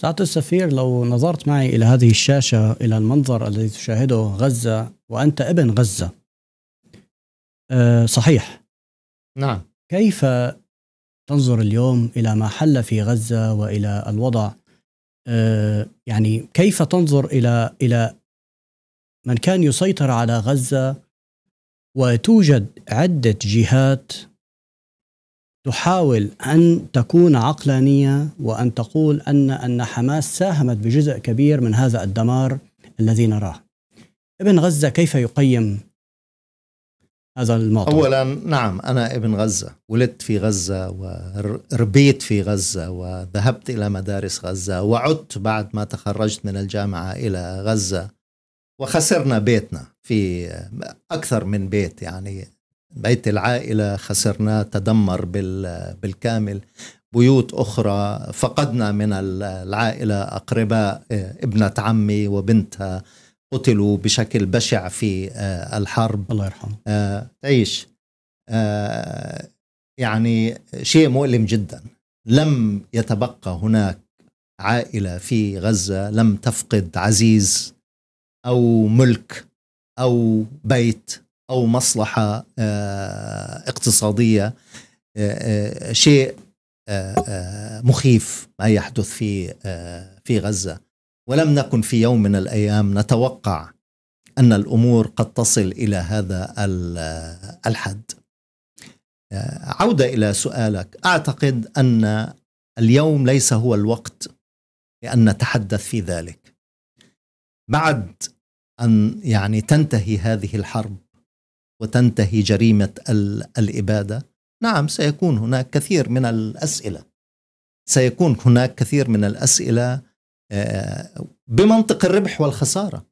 سعادة السفير لو نظرت معي إلى هذه الشاشة إلى المنظر الذي تشاهده غزة وأنت ابن غزة أه صحيح نعم كيف تنظر اليوم إلى ما حل في غزة وإلى الوضع أه يعني كيف تنظر إلى إلى من كان يسيطر على غزة وتوجد عدة جهات تحاول ان تكون عقلانيه وان تقول ان ان حماس ساهمت بجزء كبير من هذا الدمار الذي نراه. ابن غزه كيف يقيم هذا الموضوع؟ اولا نعم انا ابن غزه، ولدت في غزه وربيت في غزه وذهبت الى مدارس غزه وعدت بعد ما تخرجت من الجامعه الى غزه وخسرنا بيتنا في اكثر من بيت يعني بيت العائله خسرناه تدمر بالكامل بيوت اخرى فقدنا من العائله اقرباء آه، ابنه عمي وبنتها قتلوا بشكل بشع في آه، الحرب الله يرحمه آه، تعيش يعني شيء مؤلم جدا لم يتبقى هناك عائله في غزه لم تفقد عزيز او ملك او بيت او مصلحه آه، اقتصاديه آه، آه، شيء مخيف ما يحدث في في غزه ولم نكن في يوم من الايام نتوقع ان الامور قد تصل الى هذا الحد. عوده الى سؤالك، اعتقد ان اليوم ليس هو الوقت لان نتحدث في ذلك. بعد ان يعني تنتهي هذه الحرب وتنتهي جريمه الاباده نعم سيكون هناك كثير من الاسئله سيكون هناك كثير من الاسئله آه، بمنطق الربح والخساره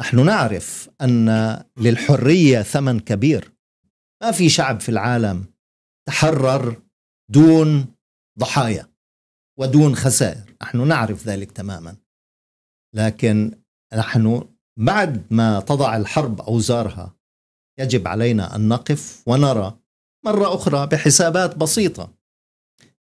نحن نعرف ان للحريه ثمن كبير ما في شعب في العالم تحرر دون ضحايا ودون خسائر نحن نعرف ذلك تماما لكن نحن بعد ما تضع الحرب اوزارها يجب علينا ان نقف ونرى مره اخرى بحسابات بسيطه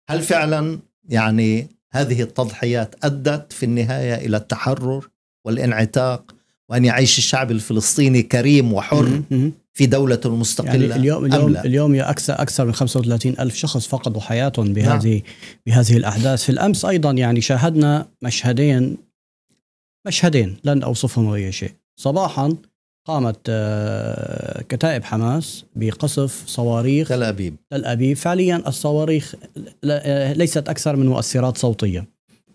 هل فعلا يعني هذه التضحيات ادت في النهايه الى التحرر والانعتاق وان يعيش الشعب الفلسطيني كريم وحر في دولة مستقلة يعني اليوم اليوم لا. اليوم اكثر اكثر من 35 الف شخص فقدوا حياتهم نعم. بهذه نعم. بهذه الاحداث في الامس ايضا يعني شاهدنا مشهدين مشهدين لن اوصفهم اي شيء صباحا قامت آه، كتائب حماس بقصف صواريخ تل أبيب تل أبيب فعليا الصواريخ آه، ليست أكثر من مؤثرات صوتية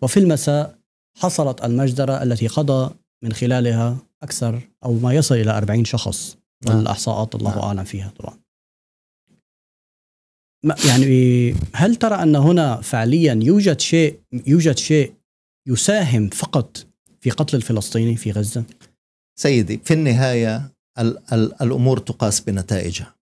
وفي المساء حصلت المجزرة التي قضى من خلالها أكثر أو ما يصل إلى 40 شخص نعم. الإحصاءات الله نعم. أعلم فيها طبعا يعني هل ترى أن هنا فعليا يوجد شيء يوجد شيء يساهم فقط في قتل الفلسطيني في غزة؟ سيدي في النهاية الـ الـ الأمور تقاس بنتائجها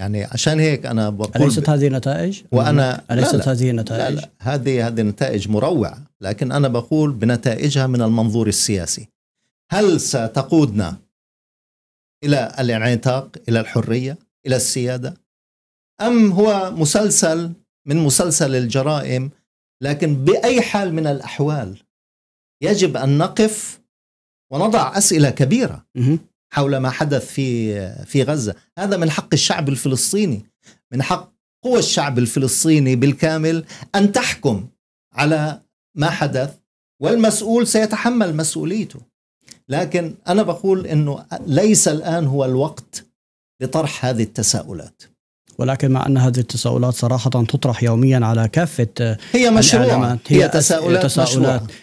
يعني عشان هيك أنا بقول أليست هذه نتائج؟ وأنا أليست هذه نتائج؟ لا لا هذه هذه نتائج مروعة لكن أنا بقول بنتائجها من المنظور السياسي هل ستقودنا إلى الانعتاق إلى الحرية إلى السيادة أم هو مسلسل من مسلسل الجرائم لكن بأي حال من الأحوال يجب أن نقف ونضع اسئله كبيره حول ما حدث في في غزه، هذا من حق الشعب الفلسطيني، من حق قوى الشعب الفلسطيني بالكامل ان تحكم على ما حدث والمسؤول سيتحمل مسؤوليته. لكن انا بقول انه ليس الان هو الوقت لطرح هذه التساؤلات. ولكن مع ان هذه التساؤلات صراحه تطرح يوميا على كافه هي مشروع هي, هي تساؤلات, تساؤلات مشروع.